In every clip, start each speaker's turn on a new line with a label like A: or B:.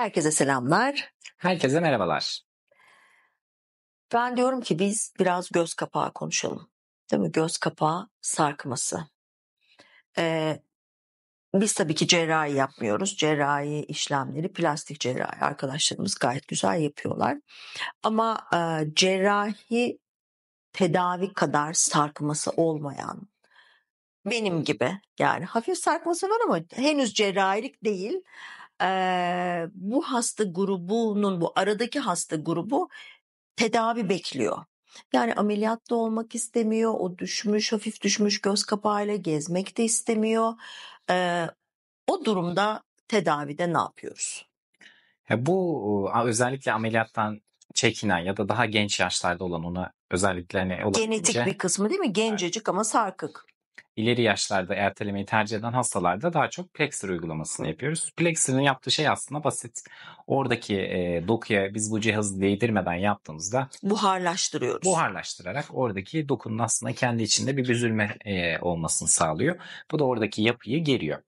A: Herkese selamlar. Herkese merhabalar. Ben diyorum ki biz biraz göz kapağı konuşalım. Değil mi? Göz kapağı sarkması. Ee, biz tabii ki cerrahi yapmıyoruz. Cerrahi işlemleri plastik cerrahi arkadaşlarımız gayet güzel yapıyorlar. Ama e, cerrahi tedavi kadar sarkması olmayan benim gibi yani hafif sarkması var ama henüz cerrahilik değil e, bu hasta grubunun bu aradaki hasta grubu tedavi bekliyor. Yani ameliyatlı olmak istemiyor, o düşmüş, hafif düşmüş göz kapağıyla gezmek de istemiyor. E, o durumda
B: tedavide ne yapıyoruz? Ya bu özellikle ameliyattan çekinen ya da daha genç yaşlarda olan ona özellikle hani genetik bir kısmı
A: değil mi? Gencecik ama sarkık
B: ileri yaşlarda ertelemeyi tercih eden hastalarda daha çok Plexir uygulamasını yapıyoruz. Plexir'in yaptığı şey aslında basit. Oradaki e, dokuya biz bu cihazı değdirmeden yaptığımızda buharlaştırıyoruz. Buharlaştırarak oradaki dokunun aslında kendi içinde bir büzülme e, olmasını sağlıyor. Bu da oradaki yapıyı geriyor.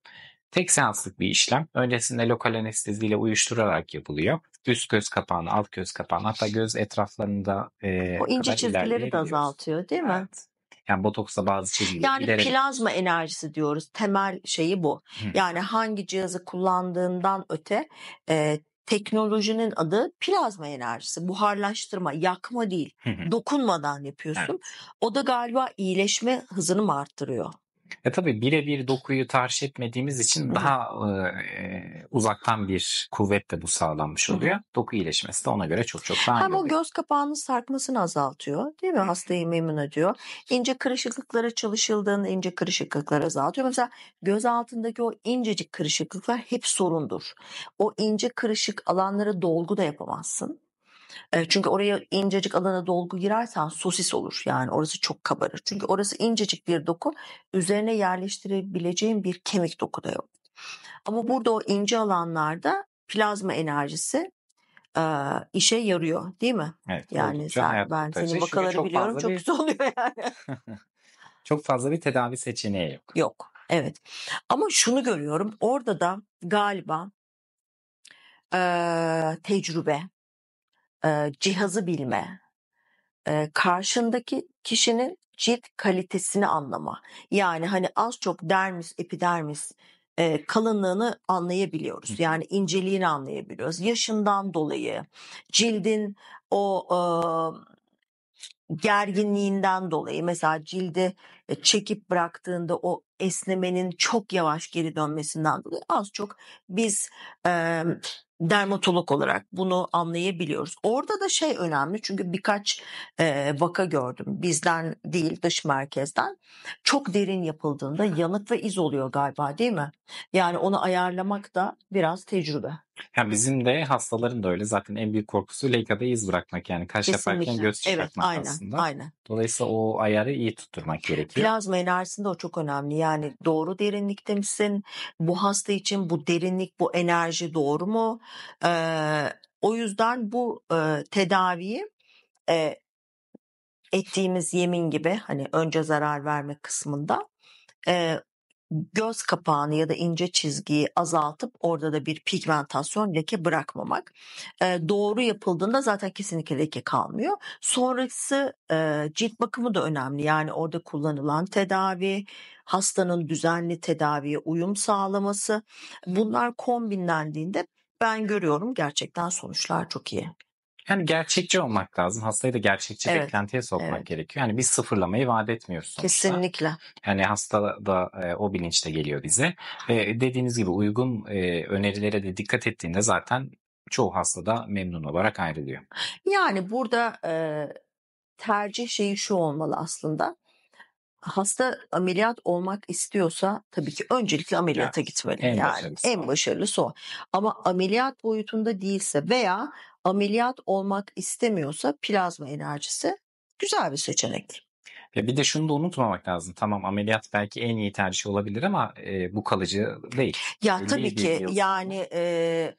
B: Tek seanslık bir işlem. Öncesinde lokal anesteziyle uyuşturarak yapılıyor. Üst göz kapağını, alt göz kapağını hatta göz etraflarında e, O ince çizgileri de
A: azaltıyor değil mi? Evet.
B: Yani botoksa bazı şeyleri yani bilerek...
A: plazma enerjisi diyoruz. Temel şeyi bu. Hı. Yani hangi cihazı kullandığından öte e, teknolojinin adı plazma enerjisi. Buharlaştırma, yakma değil. Hı hı. Dokunmadan yapıyorsun. Evet. O da galiba iyileşme hızını mı arttırıyor?
B: E tabii birebir dokuyu tarih etmediğimiz için Hı. daha e, uzaktan bir kuvvet de bu sağlanmış oluyor. Hı. Doku iyileşmesi de ona göre çok çok daha Hem o
A: göz kapağının sarkmasını azaltıyor değil mi? Hastayı memnun ediyor. İnce kırışıklıklara çalışıldığında ince kırışıklıklar azaltıyor. Mesela göz altındaki o incecik kırışıklıklar hep sorundur. O ince kırışık alanlara dolgu da yapamazsın çünkü oraya incecik alana dolgu girersen sosis olur. Yani orası çok kabarır. Çünkü orası incecik bir doku. Üzerine yerleştirebileceğin bir kemik doku da yok. Ama burada o ince alanlarda plazma enerjisi e, işe yarıyor değil mi?
B: Evet. Yani sen, ben senin vakaları çok biliyorum çok güzel
A: oluyor yani.
B: çok fazla bir tedavi seçeneği yok. Yok evet ama şunu görüyorum
A: orada da galiba e, tecrübe cihazı bilme, karşındaki kişinin cilt kalitesini anlama. Yani hani az çok dermis, epidermis kalınlığını anlayabiliyoruz. Yani inceliğini anlayabiliyoruz. Yaşından dolayı, cildin o gerginliğinden dolayı mesela cildi çekip bıraktığında o esnemenin çok yavaş geri dönmesinden dolayı az çok biz e, dermatolog olarak bunu anlayabiliyoruz. Orada da şey önemli çünkü birkaç e, vaka gördüm bizden değil dış merkezden. Çok derin yapıldığında yanık ve iz oluyor galiba değil mi? Yani onu ayarlamak da biraz tecrübe.
B: Ya bizim de hastaların da öyle. Zaten en büyük korkusu leykada iz bırakmak yani kaş yaparken göz göz Evet, çıkartmak aynen, aslında. aynen. Dolayısıyla o ayarı iyi tutturmak gerekiyor. Plazma
A: enerjisinde o çok önemli. Yani doğru derinlikte misin? Bu hasta için bu derinlik, bu enerji doğru mu? Ee, o yüzden bu e, tedaviyi e, ettiğimiz yemin gibi hani önce zarar verme kısmında e, göz kapağını ya da ince çizgiyi azaltıp orada da bir pigmentasyon leke bırakmamak. E, doğru yapıldığında zaten kesinlikle leke kalmıyor. Sonrası e, cilt bakımı da önemli. Yani orada kullanılan tedavi, hastanın düzenli tedaviye uyum sağlaması bunlar kombinlendiğinde ben görüyorum gerçekten sonuçlar çok iyi.
B: Yani gerçekçi olmak lazım. Hastayı da gerçekçi evet. beklentiye sokmak evet. gerekiyor. Yani biz sıfırlamayı vaat etmiyorsunuz Kesinlikle. Yani hasta da e, o bilinçte geliyor bize. Ve dediğiniz gibi uygun e, önerilere de dikkat ettiğinde zaten çoğu hasta da memnun olarak ayrılıyor.
A: Yani burada e, tercih şeyi şu olmalı aslında. Hasta ameliyat olmak istiyorsa tabii ki öncelikle ameliyata evet. gitmeli. En yani başarılısı en başarılısı o. Ama ameliyat boyutunda değilse veya ameliyat olmak istemiyorsa plazma enerjisi güzel bir seçenek.
B: Ya bir de şunu da unutmamak lazım. Tamam ameliyat belki en iyi tercih olabilir ama e, bu kalıcı değil. Ya Öyle tabii ki
A: yani e,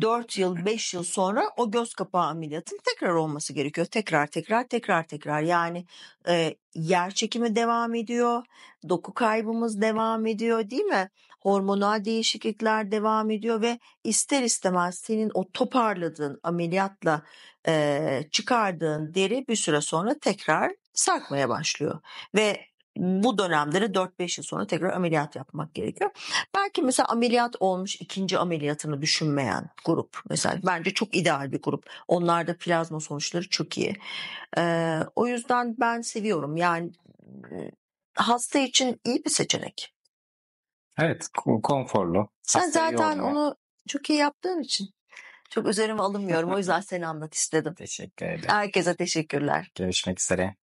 A: 4 yıl 5 yıl sonra o göz kapağı ameliyatın tekrar olması gerekiyor. Tekrar tekrar tekrar tekrar yani e, yer çekimi devam ediyor. Doku kaybımız devam ediyor değil mi? hormonal değişiklikler devam ediyor ve ister istemez senin o toparladığın ameliyatla e, çıkardığın deri bir süre sonra tekrar sarkmaya başlıyor ve bu dönemleri 4-5 yıl sonra tekrar ameliyat yapmak gerekiyor. Belki mesela ameliyat olmuş ikinci ameliyatını düşünmeyen grup mesela bence çok ideal bir grup. Onlarda plazma sonuçları çok iyi. Ee, o yüzden ben seviyorum yani hasta için iyi bir
B: seçenek. Evet konforlu. Sen zaten onu
A: çok iyi yaptığın için çok üzerime alınmıyorum. O yüzden seni anlat istedim. Teşekkür ederim. Herkese teşekkürler.
B: Görüşmek üzere.